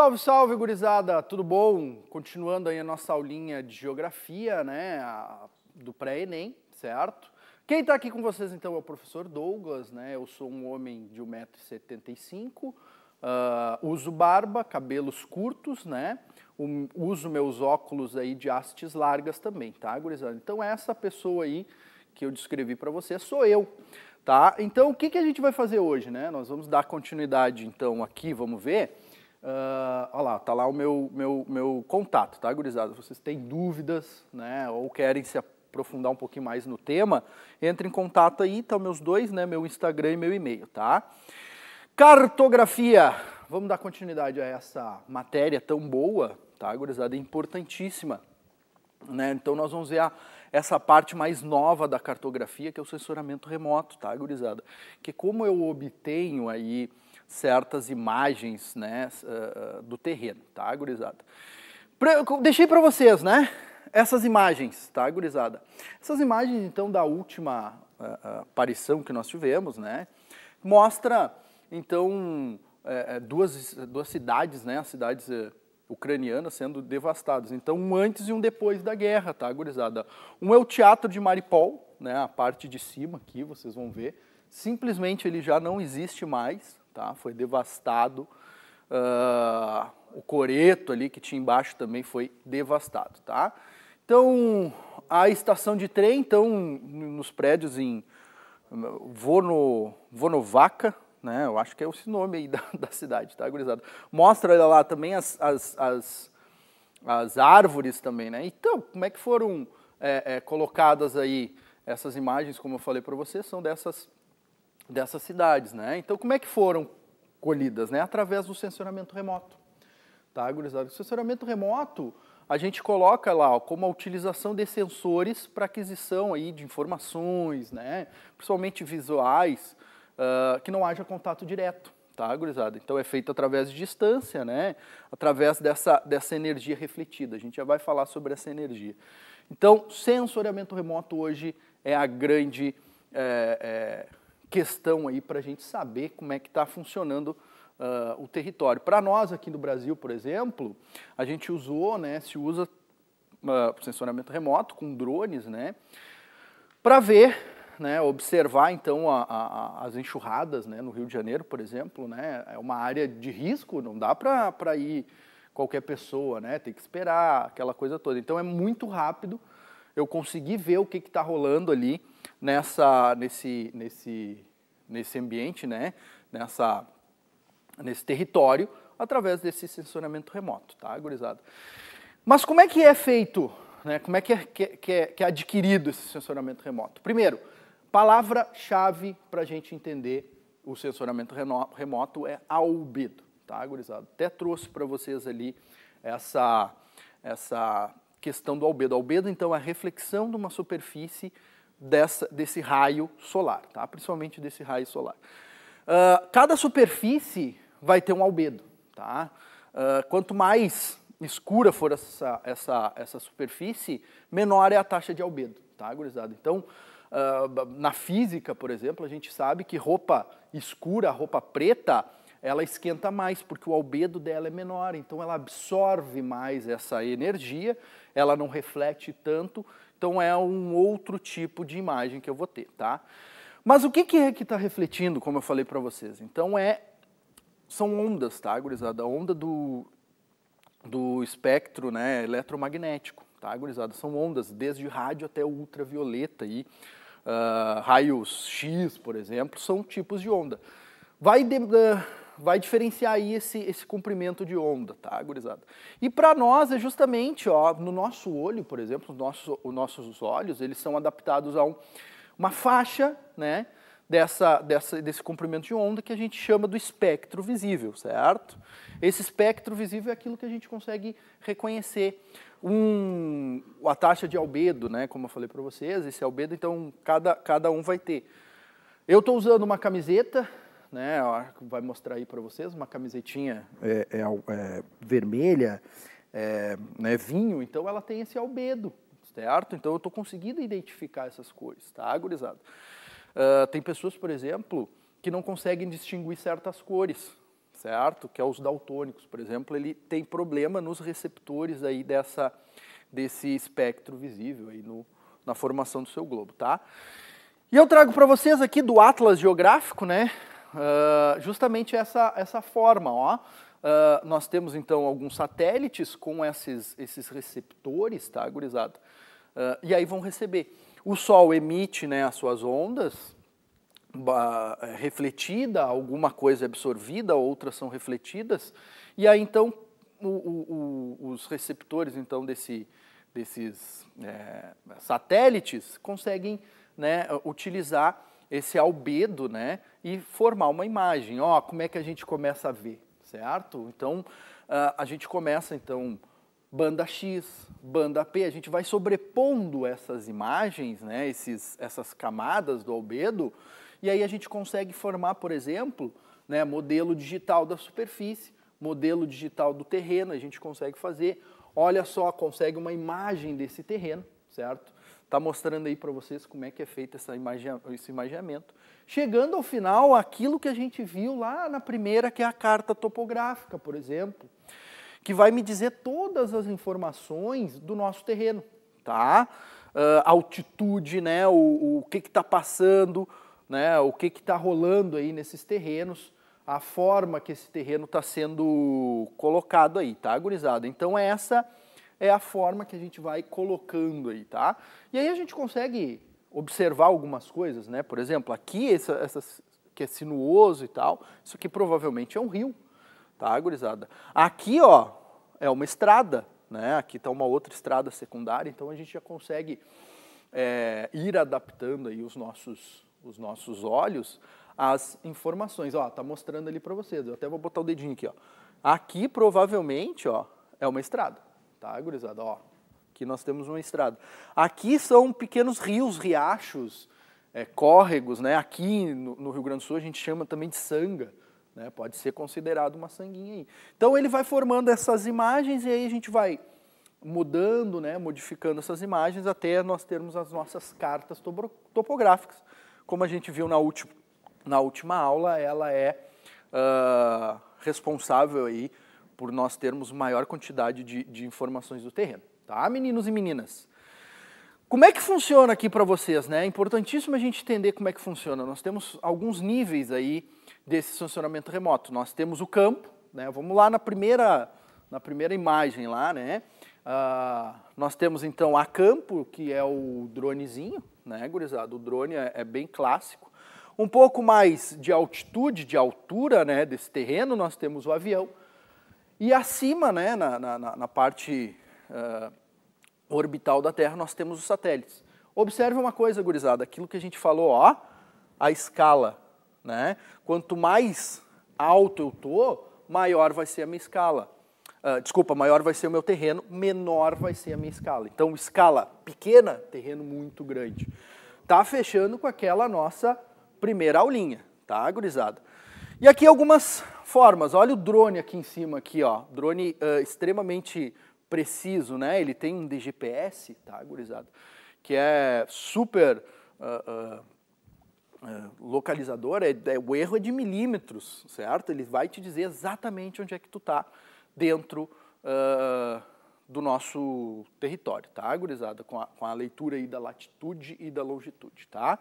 Salve, salve, gurizada! Tudo bom? Continuando aí a nossa aulinha de geografia, né, a, do pré-ENEM, certo? Quem está aqui com vocês, então, é o professor Douglas, né? Eu sou um homem de 1,75m, uh, ah, uso barba, cabelos curtos, né? Um, uso meus óculos aí de hastes largas também, tá, gurizada? Então, essa pessoa aí que eu descrevi para você sou eu. Tá? Então, o que, que a gente vai fazer hoje? Né? Nós vamos dar continuidade, então, aqui, vamos ver, Uh, olha lá, tá lá o meu, meu, meu contato, tá, gurizada? Vocês têm dúvidas, né, ou querem se aprofundar um pouquinho mais no tema, entre em contato aí, tá meus dois, né, meu Instagram e meu e-mail, tá? Cartografia. Vamos dar continuidade a essa matéria tão boa, tá, gurizada? É importantíssima. Né? Então nós vamos ver a, essa parte mais nova da cartografia, que é o sensoramento remoto, tá, gurizada? Que como eu obtenho aí certas imagens né, ah, ah, do terreno, tá, gurizada? Pra, deixei para vocês, né? Essas imagens, tá, gurizada? Essas imagens, então, da última uh, aparição que nós tivemos, né? Mostra, então, é, é, duas, duas cidades, né, as cidades eh, ucranianas sendo devastadas. Então, um antes e um depois da guerra, tá, gurizada? Um é o teatro de Maripol, né, a parte de cima aqui, vocês vão ver. Simplesmente ele já não existe mais, tá? Foi devastado. Uh, o coreto ali que tinha embaixo também foi devastado, tá? Então, a estação de trem, então, nos prédios em Vono, Vonovaca, né? Eu acho que é esse nome aí da, da cidade, tá, gurizada? Mostra lá também as, as, as, as, árvores também, né? Então, como é que foram é, é, colocadas aí essas imagens, como eu falei para vocês, são dessas dessas cidades, né? Então, como é que foram colhidas, né? Através do sensoramento remoto, tá, gurizada? O sensoramento remoto, a gente coloca lá ó, como a utilização de sensores para aquisição aí de informações, né? Principalmente visuais, uh, que não haja contato direto, tá, gurizada? Então, é feito através de distância, né? Através dessa, dessa energia refletida. A gente já vai falar sobre essa energia. Então, censuramento remoto hoje é a grande... É, é, questão aí para a gente saber como é que está funcionando uh, o território. Para nós aqui no Brasil, por exemplo, a gente usou, né, se usa uh, sensoramento remoto com drones, né, para ver né, observar então a, a, as enxurradas né, no Rio de Janeiro, por exemplo, né, é uma área de risco, não dá para ir qualquer pessoa, né, tem que esperar aquela coisa toda. Então é muito rápido eu consegui ver o que está rolando ali nessa, nesse, nesse, nesse ambiente, né? nessa, nesse território, através desse sensoramento remoto, tá, gurizada? Mas como é que é feito, né? como é que é, que é, que é adquirido esse sensoramento remoto? Primeiro, palavra-chave para a gente entender o sensoramento remoto é albedo, tá, gurizada? Até trouxe para vocês ali essa, essa questão do albedo. Albedo, então, é a reflexão de uma superfície dessa, desse raio solar, tá? principalmente desse raio solar. Uh, cada superfície vai ter um albedo. Tá? Uh, quanto mais escura for essa, essa, essa superfície, menor é a taxa de albedo, tá, gurizada? Então, uh, na física, por exemplo, a gente sabe que roupa escura, roupa preta, ela esquenta mais, porque o albedo dela é menor, então ela absorve mais essa energia, ela não reflete tanto, então é um outro tipo de imagem que eu vou ter, tá? Mas o que é que está refletindo, como eu falei para vocês? Então é são ondas, tá, gurizada? A onda do, do espectro né, eletromagnético, tá, gurizada? São ondas, desde rádio até ultravioleta e uh, raios X, por exemplo, são tipos de onda. Vai de, uh, vai diferenciar aí esse, esse comprimento de onda, tá, gurizada? E para nós é justamente, ó, no nosso olho, por exemplo, nosso, os nossos olhos, eles são adaptados a um, uma faixa, né, dessa, dessa, desse comprimento de onda que a gente chama do espectro visível, certo? Esse espectro visível é aquilo que a gente consegue reconhecer. Um, a taxa de albedo, né, como eu falei para vocês, esse albedo, então, cada, cada um vai ter. Eu estou usando uma camiseta né? Vai mostrar aí para vocês uma camisetinha é, é, é vermelha, é, né, vinho, então ela tem esse albedo, certo? Então eu estou conseguindo identificar essas cores, tá, gurizada? Uh, tem pessoas, por exemplo, que não conseguem distinguir certas cores, certo? Que é os daltônicos, por exemplo, ele tem problema nos receptores aí dessa, desse espectro visível aí no, na formação do seu globo, tá? E eu trago para vocês aqui do Atlas Geográfico, né? Ah, justamente essa, essa forma. Ó. Uh, nós temos então alguns satélites com esses, esses receptores, tá, gurizada? Uh, e aí vão receber. O Sol emite né, as suas ondas, é, refletida, alguma coisa é absorvida, outras são refletidas, e aí então o, o, o, os receptores então desse, desses é, satélites conseguem né, utilizar esse albedo, né? E formar uma imagem. Ó, oh, como é que a gente começa a ver, certo? Então, ah, a gente começa, então, banda X, banda P, a gente vai sobrepondo essas imagens, né? Esses, essas camadas do albedo, e aí a gente consegue formar, por exemplo, né, modelo digital da superfície, modelo digital do terreno, a gente consegue fazer, olha só, consegue uma imagem desse terreno, certo? está mostrando aí para vocês como é que é feito essa imagem, esse imaginamento. Chegando ao final, aquilo que a gente viu lá na primeira, que é a carta topográfica, por exemplo, que vai me dizer todas as informações do nosso terreno, tá? Uh, altitude, né? O, o que está passando, né? O que está rolando aí nesses terrenos, a forma que esse terreno está sendo colocado aí, tá, gurizada? Então é essa é a forma que a gente vai colocando aí, tá? E aí a gente consegue observar algumas coisas, né? Por exemplo, aqui essa, essa que é sinuoso e tal, isso aqui provavelmente é um rio, tá, gurizada? Aqui, ó, é uma estrada, né? Aqui está uma outra estrada secundária, então a gente já consegue é, ir adaptando aí os nossos, os nossos olhos às informações. Ó, tá mostrando ali para vocês. Eu até vou botar o dedinho aqui, ó. Aqui provavelmente, ó, é uma estrada tá, gurizada? Ó, aqui nós temos uma estrada. Aqui são pequenos rios, riachos, é, córregos, né? Aqui no, no Rio Grande do Sul a gente chama também de sanga. Né, pode ser considerado uma sanguinha aí. Então ele vai formando essas imagens e aí a gente vai mudando, né, modificando essas imagens até nós termos as nossas cartas topográficas. Como a gente viu na, última, na última aula, ela é uh, responsável aí por nós termos maior quantidade de, de informações do terreno. Tá, meninos e meninas? Como é que funciona aqui para vocês, né? É importantíssimo a gente entender como é que funciona. Nós temos alguns níveis aí desse sancionamento remoto. Nós temos o campo, né? Vamos lá na primeira, na primeira imagem lá, né? Uh, nós temos então a campo, que é o dronezinho, né, gurizada? O drone é, é, bem clássico. Um pouco mais de altitude, de altura, né, desse terreno, nós temos o avião. E acima, né, na, na, na parte uh, orbital da Terra, nós temos os satélites. Observe uma coisa, gurizada, aquilo que a gente falou, ó, a escala. Né? Quanto mais alto eu tô, maior vai ser a minha escala. Uh, desculpa, maior vai ser o meu terreno, menor vai ser a minha escala. Então, escala pequena, terreno muito grande. Tá fechando com aquela nossa primeira aulinha, tá, gurizada? E aqui algumas formas. Olha o drone aqui em cima, aqui, ó. Drone uh, extremamente preciso, né? Ele tem um DGPS, tá, gurizado? Que é super uh, uh, localizador. É, é, o erro é de milímetros, certo? Ele vai te dizer exatamente onde é que tu tá dentro do nosso território, tá, gurizada? Com a, com a leitura aí da latitude e da longitude, tá?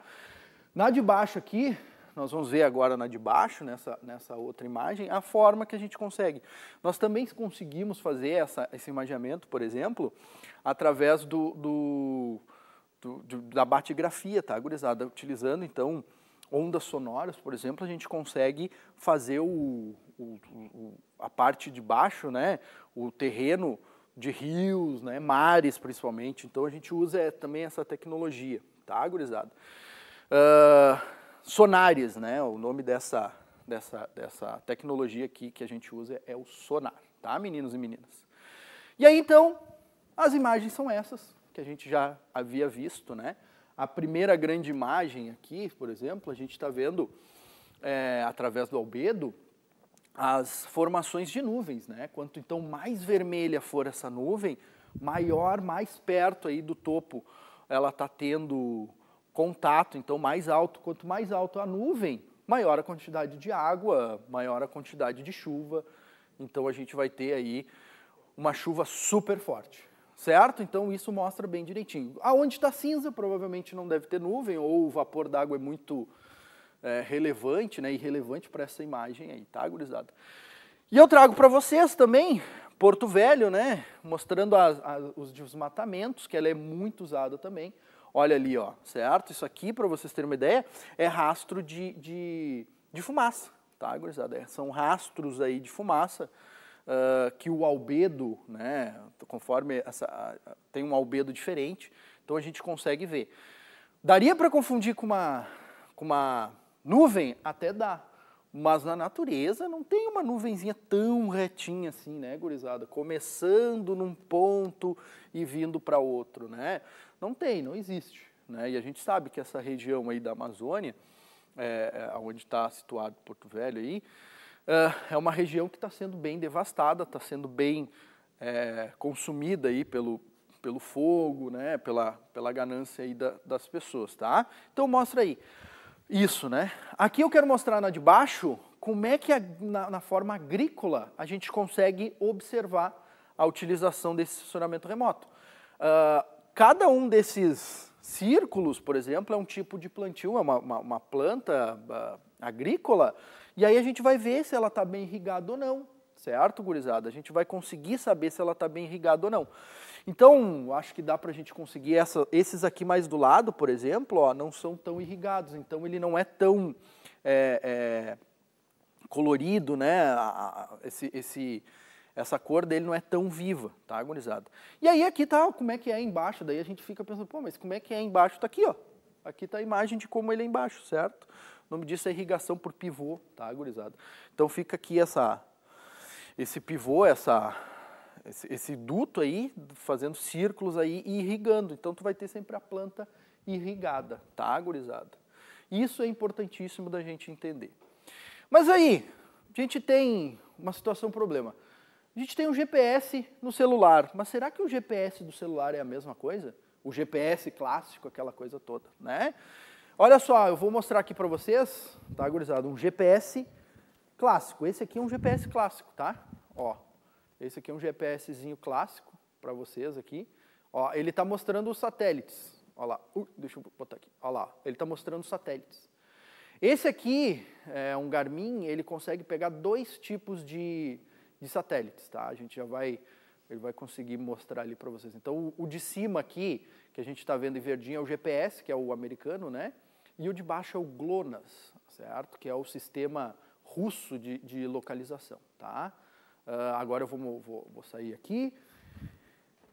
Na de baixo aqui, nós vamos ver agora na de baixo, nessa, nessa outra imagem, a forma que a gente consegue. Nós também conseguimos fazer essa, esse imaginamento, por exemplo, através do, do, do, do da batigrafia, tá, gurizada? Utilizando, então, ondas sonoras, por exemplo, a gente consegue fazer o, o, o, a parte de baixo, né, o terreno de rios, né, mares principalmente. Então a gente usa é, também essa tecnologia, tá, gurizada? Uh, sonares, né? O nome dessa, dessa, dessa tecnologia aqui que a gente usa é o sonar, tá, meninos e meninas? E aí, então, as imagens são essas que a gente já havia visto, né? A primeira grande imagem aqui, por exemplo, a gente está vendo é, através do albedo as formações de nuvens, né? Quanto então mais vermelha for essa nuvem, maior, mais perto aí do topo ela está tendo contato, então mais alto. Quanto mais alto a nuvem, maior a quantidade de água, maior a quantidade de chuva. Então a gente vai ter aí uma chuva super forte, certo? Então isso mostra bem direitinho. Aonde está cinza, provavelmente não deve ter nuvem, ou o vapor d'água é muito é, relevante, né, irrelevante para essa imagem aí, tá, gurizada? E eu trago para vocês também Porto Velho, né, mostrando a, a, os desmatamentos, que ela é muito usada também. Olha ali, ó, certo? Isso aqui, para vocês terem uma ideia, é rastro de, de, de fumaça, tá, gurizada? É, são rastros aí de fumaça uh, que o albedo, né, conforme essa, uh, tem um albedo diferente, então a gente consegue ver. Daria para confundir com uma, com uma nuvem? Até dá. Mas na natureza não tem uma nuvenzinha tão retinha assim, né, gurizada? Começando num ponto e vindo para outro, né? Não tem, não existe. Né? E a gente sabe que essa região aí da Amazônia, é, é onde está situado Porto Velho aí, é, é uma região que está sendo bem devastada, está sendo bem é, consumida aí pelo, pelo fogo, né? pela, pela ganância aí da, das pessoas, tá? Então mostra aí isso, né? Aqui eu quero mostrar na de baixo como é que a, na, na, forma agrícola a gente consegue observar a utilização desse estacionamento remoto. Uh, Cada um desses círculos, por exemplo, é um tipo de plantio, é uma, uma, uma planta uh, agrícola, e aí a gente vai ver se ela está bem irrigada ou não, certo, gurizada? A gente vai conseguir saber se ela está bem irrigada ou não. Então, acho que dá para a gente conseguir essa, esses aqui mais do lado, por exemplo, ó, não são tão irrigados, então ele não é tão é, é, colorido, né? Esse, esse, essa cor dele não é tão viva, tá, agonizada. E aí aqui tá como é que é embaixo, daí a gente fica pensando, pô, mas como é que é embaixo? Tá aqui, ó. Aqui tá a imagem de como ele é embaixo, certo? O nome disso é irrigação por pivô, tá, agorizada. Então fica aqui essa, esse pivô, essa, esse, esse duto aí, fazendo círculos aí e irrigando. Então tu vai ter sempre a planta irrigada, tá, agorizada. Isso é importantíssimo da gente entender. Mas aí, a gente tem uma situação problema. A gente tem um GPS no celular, mas será que o GPS do celular é a mesma coisa? O GPS clássico, aquela coisa toda, né? Olha só, eu vou mostrar aqui para vocês, tá, gurizada? Um GPS clássico. Esse aqui é um GPS clássico, tá? Ó, esse aqui é um GPSzinho clássico para vocês aqui. Ó, ele está mostrando os satélites. Ó lá, uh, deixa eu botar aqui. Ó lá, ele está mostrando os satélites. Esse aqui, é um Garmin, ele consegue pegar dois tipos de de satélites, tá? A gente já vai, ele vai conseguir mostrar ali para vocês. Então, o, o, de cima aqui, que a gente está vendo em verdinho, é o GPS, que é o americano, né? E o de baixo é o GLONASS, certo? Que é o sistema russo de, de localização, tá? Uh, agora eu vou, vou, vou sair aqui.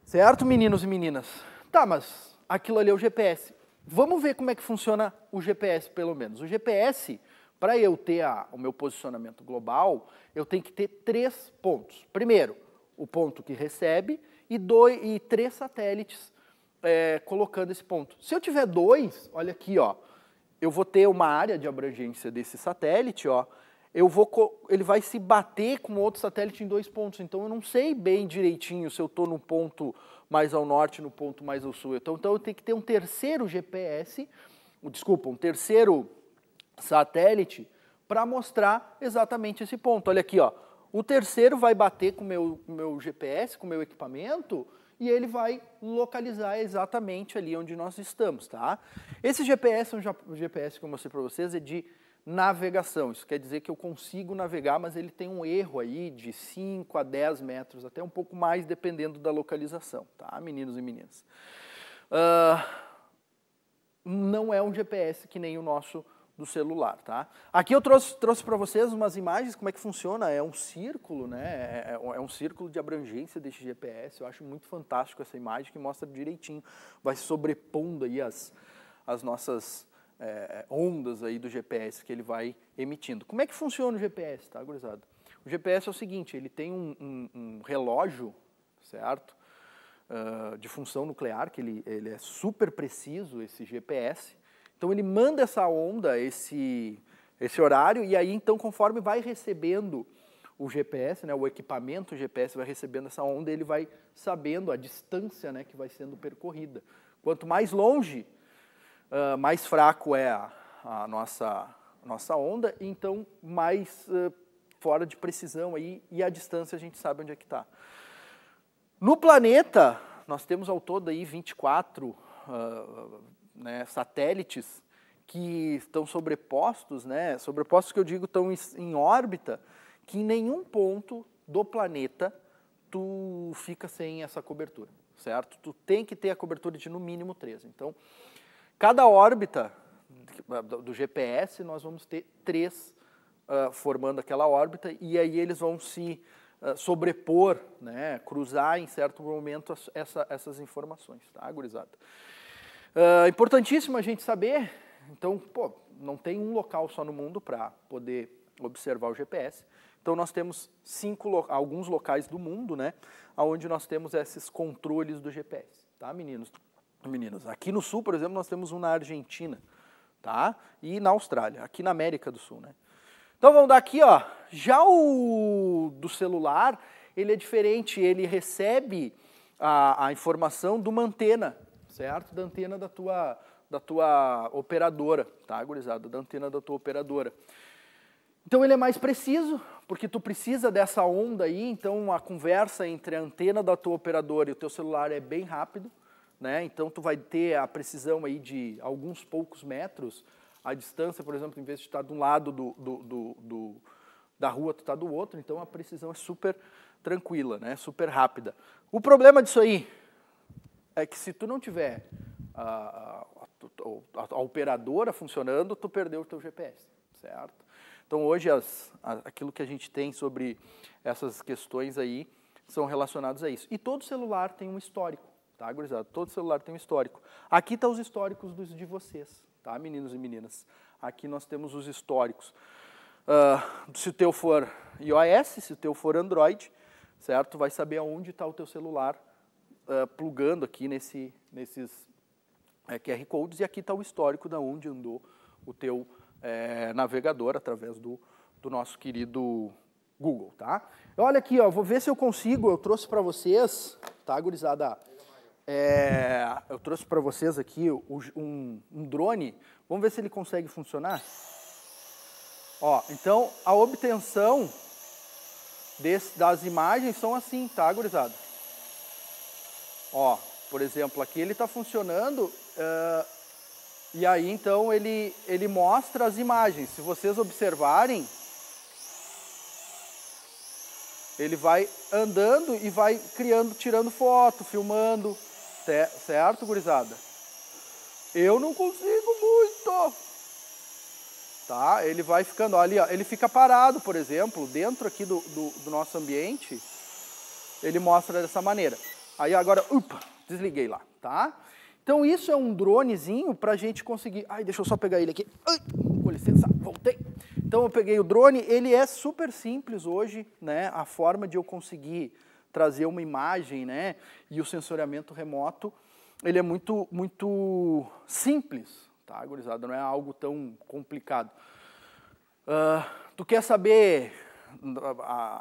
Certo, meninos e meninas? Tá, mas aquilo ali é o GPS. Vamos ver como é que funciona o GPS, pelo menos. O GPS, para eu ter a, o meu posicionamento global, eu tenho que ter três pontos. Primeiro, o ponto que recebe e, dois, e três satélites é, colocando esse ponto. Se eu tiver dois, olha aqui, ó, eu vou ter uma área de abrangência desse satélite, ó, eu vou ele vai se bater com outro satélite em dois pontos. Então eu não sei bem direitinho se eu estou no ponto mais ao norte, no ponto mais ao sul. Então, então eu tenho que ter um terceiro GPS, desculpa, um terceiro satélite para mostrar exatamente esse ponto. Olha aqui, ó. O terceiro vai bater com meu, o meu GPS, com o meu equipamento, e ele vai localizar exatamente ali onde nós estamos, tá? Esse GPS, o GPS que eu mostrei para vocês, é de navegação. Isso quer dizer que eu consigo navegar, mas ele tem um erro aí de 5 a 10 metros, até um pouco mais, dependendo da localização, tá, meninos e meninas? Uh, não é um GPS que nem o nosso do celular, tá? Aqui eu trouxe, trouxe para vocês umas imagens, como é que funciona, é um círculo, né? É, é, é um círculo de abrangência deste GPS, eu acho muito fantástico essa imagem que mostra direitinho, vai sobrepondo aí as, as nossas é, é ondas aí do GPS que ele vai emitindo. Como é que funciona o GPS, tá, gurizada? O GPS é o seguinte, ele tem um, um, um relógio, certo? Uh, de função nuclear, que ele, ele é super preciso, esse GPS, então ele manda essa onda, esse, esse horário, e aí então conforme vai recebendo o GPS, né, o equipamento o GPS vai recebendo essa onda, ele vai sabendo a distância né, que vai sendo percorrida. Quanto mais longe, uh, mais fraco é a, a nossa, nossa onda, então mais uh, fora de precisão aí, e a distância a gente sabe onde é que está. No planeta, nós temos ao todo aí 24, uh, né, satélites que estão sobrepostos, né, sobrepostos que eu digo estão em órbita, que em nenhum ponto do planeta tu fica sem essa cobertura, certo? Tu tem que ter a cobertura de no mínimo 13. Então, cada órbita do GPS nós vamos ter três uh, formando aquela órbita e aí eles vão se ah, sobrepor, né, cruzar em certo momento essa, essas informações, tá, gurizada? Uh, importantíssimo a gente saber, então, pô, não tem um local só no mundo para poder observar o GPS. Então nós temos cinco, alguns locais do mundo, né, onde nós temos esses controles do GPS, tá, meninos? Meninos, aqui no sul, por exemplo, nós temos um na Argentina, tá? E na Austrália, aqui na América do Sul, né? Então vamos dar aqui, ó. Já o do celular, ele é diferente, ele recebe a, a informação de uma antena certo? Da antena da tua, da tua operadora, tá, gurizada? Da antena da tua operadora. Então ele é mais preciso, porque tu precisa dessa onda aí, então a conversa entre a antena da tua operadora e o teu celular é bem rápido, né? Então tu vai ter a precisão aí de alguns poucos metros, a distância, por exemplo, em vez de estar tá de um lado do, do, do, do da rua, tu está do outro, então a precisão é super tranquila, né? super rápida. O problema disso aí é que se tu não tiver a, a, a, a operadora funcionando, tu perdeu o teu GPS, certo? Então hoje as, aquilo que a gente tem sobre essas questões aí são relacionados a isso. E todo celular tem um histórico, tá, gurizada? Todo celular tem um histórico. Aqui estão tá os históricos dos, de vocês, tá, meninos e meninas? Aqui nós temos os históricos. Uh, se o teu for iOS, se o teu for Android, certo? Vai saber aonde está o teu celular uh, plugando aqui nesse, nesses é, eh, QR Codes e aqui está o histórico da onde andou o teu é, navegador através do, do nosso querido Google, tá? Olha aqui, ó, vou ver se eu consigo, eu trouxe para vocês, tá, gurizada? É, eu trouxe para vocês aqui um, um, drone, vamos ver se ele consegue funcionar? Ó, então, a obtenção desse, das imagens são assim, tá, gurizada? Ó, por exemplo, aqui ele está funcionando uh, e aí então ele, ele mostra as imagens. Se vocês observarem, ele vai andando e vai criando, tirando foto, filmando, certo, gurizada? Eu não consigo muito. Tá? Ele vai ficando, ali, ó, ele fica parado, por exemplo, dentro aqui do, do, do nosso ambiente, ele mostra dessa maneira. Aí agora, upa, desliguei lá, tá? Então isso é um dronezinho para a gente conseguir... Ai, deixa eu só pegar ele aqui. Ai, com licença, voltei. Então eu peguei o drone, ele é super simples hoje, né? A forma de eu conseguir trazer uma imagem, né? E o sensoriamento remoto, ele é muito, muito simples, tá, gurizada? Não é algo tão complicado. Uh, tu quer saber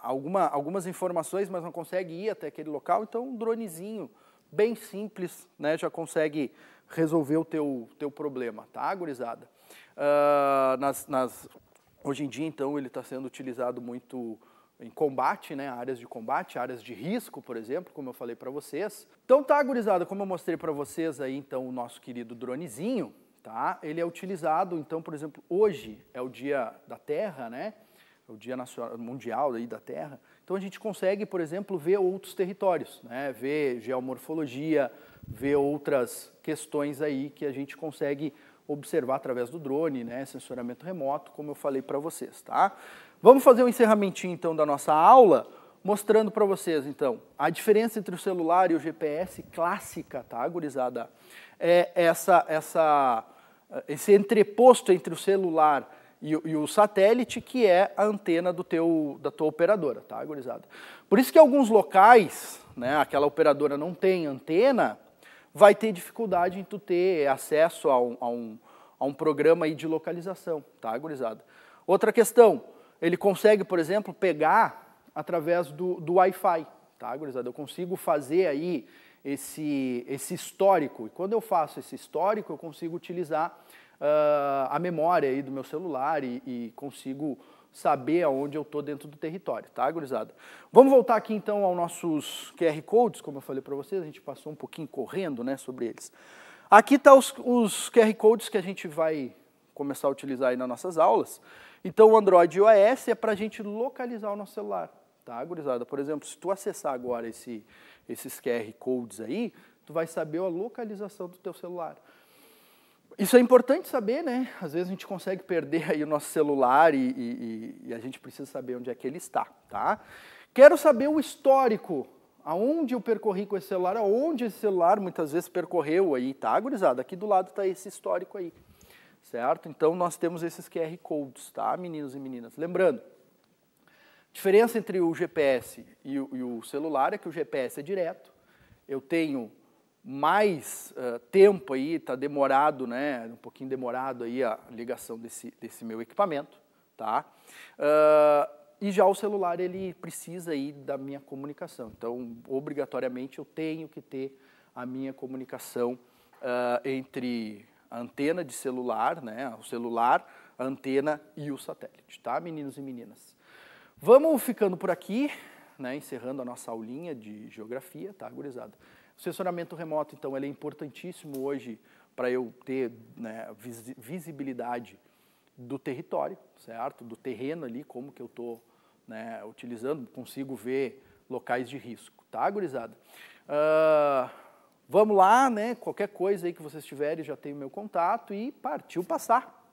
alguma, algumas informações, mas não consegue ir até aquele local, então um dronezinho bem simples né, já consegue resolver o teu, teu problema, tá, gurizada? Uh, nas, nas, hoje em dia, então, ele está sendo utilizado muito em combate, né, áreas de combate, áreas de risco, por exemplo, como eu falei para vocês. Então tá, gurizada, como eu mostrei para vocês aí, então, o nosso querido dronezinho, tá? Ele é utilizado, então, por exemplo, hoje é o dia da Terra, né? o Dia Nacional, Mundial aí da Terra. Então a gente consegue, por exemplo, ver outros territórios, né? ver geomorfologia, ver outras questões aí que a gente consegue observar através do drone, né? sensoramento remoto, como eu falei para vocês. Tá? Vamos fazer um encerramentinho então da nossa aula, mostrando para vocês então a diferença entre o celular e o GPS clássica, tá, gurizada? É essa, essa, esse entreposto entre o celular e, e, o satélite, que é a antena do teu, da tua operadora, tá, gurizada? Por isso que alguns locais, né, aquela operadora não tem antena, vai ter dificuldade em tu ter acesso a um, a um, a um programa aí de localização, tá, gurizada? Outra questão, ele consegue, por exemplo, pegar através do, do Wi-Fi, tá, gurizada? Eu consigo fazer aí esse, esse histórico, e quando eu faço esse histórico, eu consigo utilizar uh, a memória aí do meu celular e, e consigo saber aonde eu estou dentro do território, tá, gurizada? Vamos voltar aqui então aos nossos QR Codes, como eu falei para vocês, a gente passou um pouquinho correndo né, sobre eles. Aqui estão tá os, os QR Codes que a gente vai começar a utilizar aí nas nossas aulas. Então, o Android e o iOS é para a gente localizar o nosso celular, tá, gurizada? Por exemplo, se tu acessar agora esse, esses QR Codes aí, tu vai saber a localização do teu celular. Isso é importante saber, né? Às vezes a gente consegue perder aí o nosso celular e, e, e a gente precisa saber onde é que ele está, tá? Quero saber o histórico, aonde eu percorri com esse celular, aonde esse celular muitas vezes percorreu aí, tá, gurizada? Aqui do lado está esse histórico aí, certo? Então nós temos esses QR Codes, tá, meninos e meninas? Lembrando, a diferença entre o GPS e o, e o celular é que o GPS é direto, eu tenho mais uh, tempo aí, está demorado, né? Um pouquinho demorado aí a ligação desse, desse meu equipamento, tá? Uh, e já o celular, ele precisa aí da minha comunicação. Então, obrigatoriamente, eu tenho que ter a minha comunicação uh, entre a antena de celular, né? O celular, a antena e o satélite, tá, meninos e meninas? Vamos ficando por aqui, né? Encerrando a nossa aulinha de geografia, tá, gurizada? O sensoramento remoto, então, ele é importantíssimo hoje para eu ter né, visibilidade do território, certo? Do terreno ali, como que eu estou né, utilizando, consigo ver locais de risco, tá, gurizada? Uh, vamos lá, né? Qualquer coisa aí que vocês tiverem, já tem o meu contato e partiu passar.